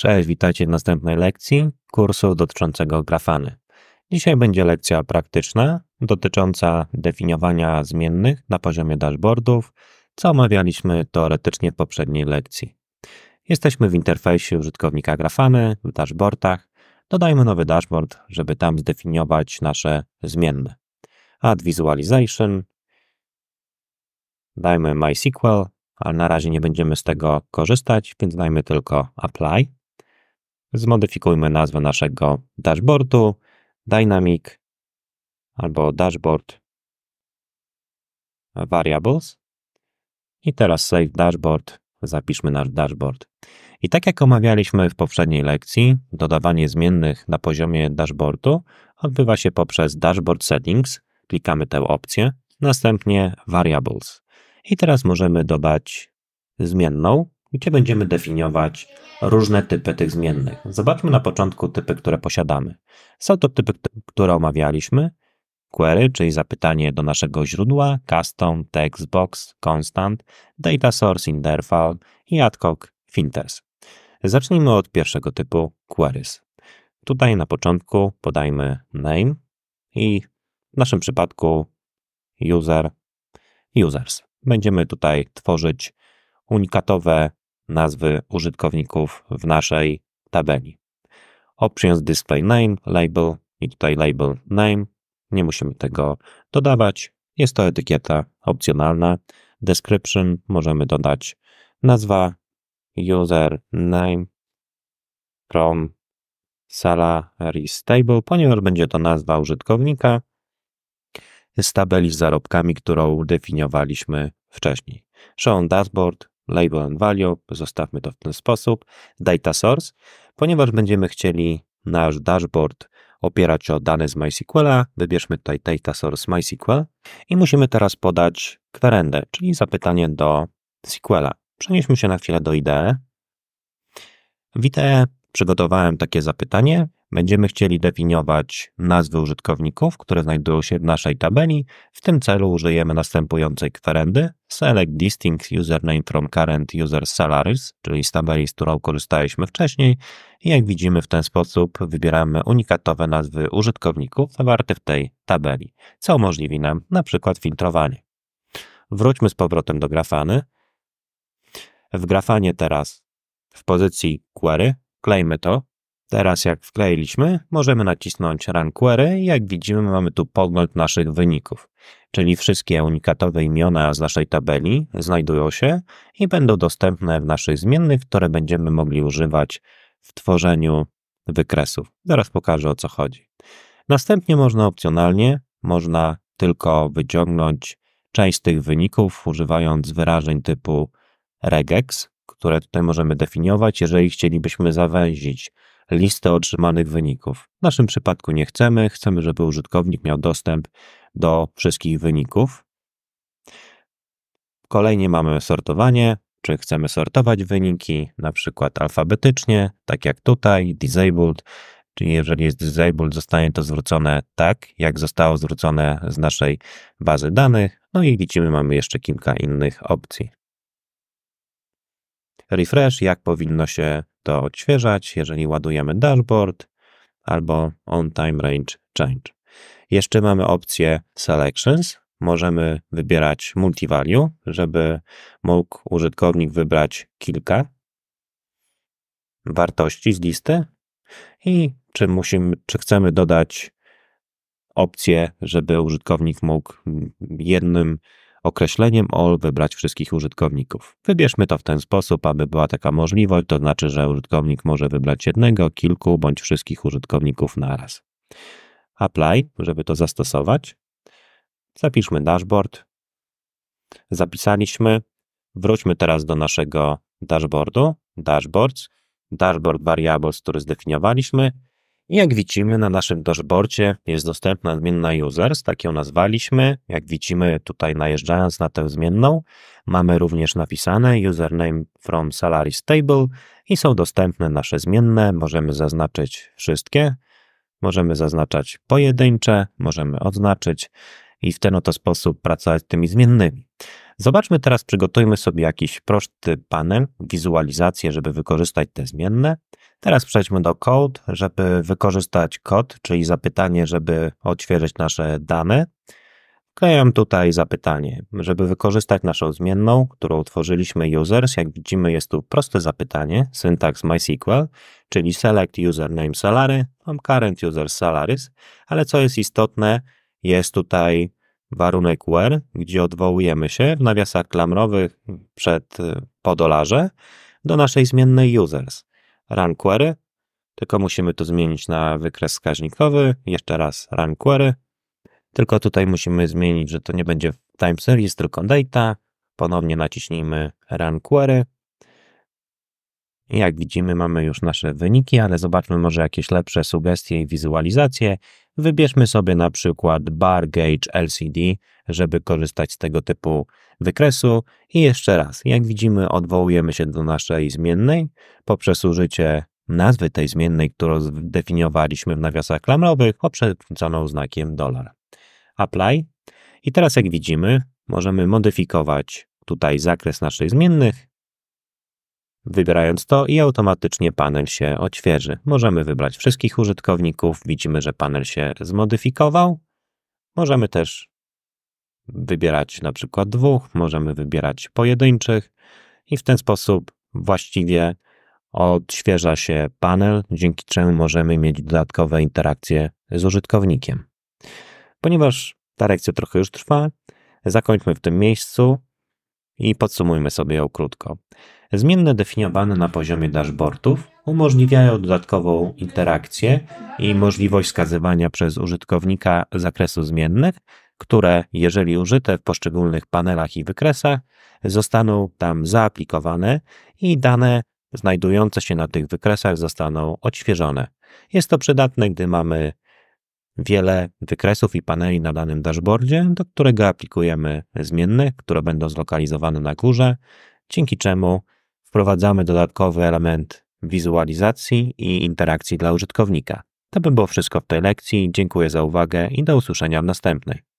Cześć, witajcie w następnej lekcji kursu dotyczącego grafany. Dzisiaj będzie lekcja praktyczna dotycząca definiowania zmiennych na poziomie dashboardów, co omawialiśmy teoretycznie w poprzedniej lekcji. Jesteśmy w interfejsie użytkownika grafany, w dashboardach. Dodajmy nowy dashboard, żeby tam zdefiniować nasze zmienne. Add Visualization, dajmy MySQL, ale na razie nie będziemy z tego korzystać, więc dajmy tylko apply zmodyfikujmy nazwę naszego dashboardu, dynamic albo dashboard variables i teraz save dashboard, zapiszmy nasz dashboard. I tak jak omawialiśmy w poprzedniej lekcji, dodawanie zmiennych na poziomie dashboardu odbywa się poprzez dashboard settings, klikamy tę opcję, następnie variables. I teraz możemy dodać zmienną, gdzie będziemy definiować różne typy tych zmiennych. Zobaczmy na początku typy, które posiadamy. Są to typy, które omawialiśmy. Query, czyli zapytanie do naszego źródła, custom, text box, constant, data source, interval i ad hoc filters. Zacznijmy od pierwszego typu queries. Tutaj na początku podajmy name i w naszym przypadku user, users. Będziemy tutaj tworzyć unikatowe nazwy użytkowników w naszej tabeli. Options Display Name, Label i tutaj Label Name. Nie musimy tego dodawać. Jest to etykieta opcjonalna. Description możemy dodać nazwa, user name from salaries table, ponieważ będzie to nazwa użytkownika z tabeli z zarobkami, którą definiowaliśmy wcześniej. Show on dashboard label and value, zostawmy to w ten sposób, data source, ponieważ będziemy chcieli nasz dashboard opierać o dane z MySQLa, wybierzmy tutaj data source MySQL i musimy teraz podać kwerendę, czyli zapytanie do SQLa. Przenieśmy się na chwilę do IDE. W IDE przygotowałem takie zapytanie będziemy chcieli definiować nazwy użytkowników, które znajdują się w naszej tabeli. W tym celu użyjemy następującej kwerendy select distinct username from current user salaries, czyli z tabeli, z którą korzystaliśmy wcześniej. I jak widzimy w ten sposób wybieramy unikatowe nazwy użytkowników zawarte w tej tabeli, co umożliwi nam na przykład filtrowanie. Wróćmy z powrotem do Grafany. W Grafanie teraz w pozycji Query klejmy to Teraz jak wkleiliśmy, możemy nacisnąć Run Query i jak widzimy mamy tu pogląd naszych wyników, czyli wszystkie unikatowe imiona z naszej tabeli znajdują się i będą dostępne w naszych zmiennych, które będziemy mogli używać w tworzeniu wykresów. Zaraz pokażę o co chodzi. Następnie można opcjonalnie, można tylko wyciągnąć część z tych wyników używając wyrażeń typu regex, które tutaj możemy definiować, jeżeli chcielibyśmy zawęzić listę otrzymanych wyników. W naszym przypadku nie chcemy, chcemy, żeby użytkownik miał dostęp do wszystkich wyników. Kolejnie mamy sortowanie, czy chcemy sortować wyniki, na przykład alfabetycznie, tak jak tutaj, disabled, czyli jeżeli jest disabled, zostanie to zwrócone tak, jak zostało zwrócone z naszej bazy danych. No i widzimy, mamy jeszcze kilka innych opcji. Refresh, jak powinno się to odświeżać, jeżeli ładujemy dashboard albo on time range change. Jeszcze mamy opcję selections. Możemy wybierać multi-value, żeby mógł użytkownik wybrać kilka wartości z listy i czy, musimy, czy chcemy dodać opcję, żeby użytkownik mógł jednym określeniem all wybrać wszystkich użytkowników. Wybierzmy to w ten sposób, aby była taka możliwość, to znaczy, że użytkownik może wybrać jednego, kilku bądź wszystkich użytkowników naraz. Apply, żeby to zastosować. Zapiszmy dashboard. Zapisaliśmy. Wróćmy teraz do naszego dashboardu, dashboards, dashboard variables, który zdefiniowaliśmy i jak widzimy na naszym dashboardzie jest dostępna zmienna users, tak ją nazwaliśmy. Jak widzimy tutaj najeżdżając na tę zmienną, mamy również napisane username from salaries table i są dostępne nasze zmienne. Możemy zaznaczyć wszystkie, możemy zaznaczać pojedyncze, możemy odznaczyć i w ten oto sposób pracować z tymi zmiennymi. Zobaczmy teraz, przygotujmy sobie jakiś prosty panel, wizualizację, żeby wykorzystać te zmienne. Teraz przejdźmy do code, żeby wykorzystać kod, czyli zapytanie, żeby odświeżyć nasze dane. Wklejam tutaj zapytanie, żeby wykorzystać naszą zmienną, którą utworzyliśmy users. Jak widzimy jest tu proste zapytanie, syntax MySQL, czyli select username salary, mam current user salaries, ale co jest istotne, jest tutaj warunek where, gdzie odwołujemy się w nawiasach klamrowych przed y, po dolarze do naszej zmiennej users. Run query, tylko musimy to zmienić na wykres wskaźnikowy. Jeszcze raz run query, tylko tutaj musimy zmienić, że to nie będzie time series, tylko data. Ponownie naciśnijmy run query. Jak widzimy, mamy już nasze wyniki, ale zobaczmy może jakieś lepsze sugestie i wizualizacje. Wybierzmy sobie na przykład bar gauge LCD, żeby korzystać z tego typu wykresu i jeszcze raz, jak widzimy odwołujemy się do naszej zmiennej poprzez użycie nazwy tej zmiennej, którą zdefiniowaliśmy w nawiasach klamrowych, poprzedzoną znakiem dolar. Apply. I teraz jak widzimy, możemy modyfikować tutaj zakres naszych zmiennych Wybierając to i automatycznie panel się odświeży. Możemy wybrać wszystkich użytkowników. Widzimy, że panel się zmodyfikował. Możemy też wybierać na przykład dwóch, możemy wybierać pojedynczych i w ten sposób właściwie odświeża się panel, dzięki czemu możemy mieć dodatkowe interakcje z użytkownikiem. Ponieważ ta lekcja trochę już trwa, zakończmy w tym miejscu. I podsumujmy sobie ją krótko. Zmienne definiowane na poziomie dashboardów umożliwiają dodatkową interakcję i możliwość wskazywania przez użytkownika zakresu zmiennych, które, jeżeli użyte w poszczególnych panelach i wykresach, zostaną tam zaaplikowane i dane znajdujące się na tych wykresach zostaną odświeżone. Jest to przydatne, gdy mamy wiele wykresów i paneli na danym dashboardzie, do którego aplikujemy zmienne, które będą zlokalizowane na górze, dzięki czemu wprowadzamy dodatkowy element wizualizacji i interakcji dla użytkownika. To by było wszystko w tej lekcji. Dziękuję za uwagę i do usłyszenia w następnej.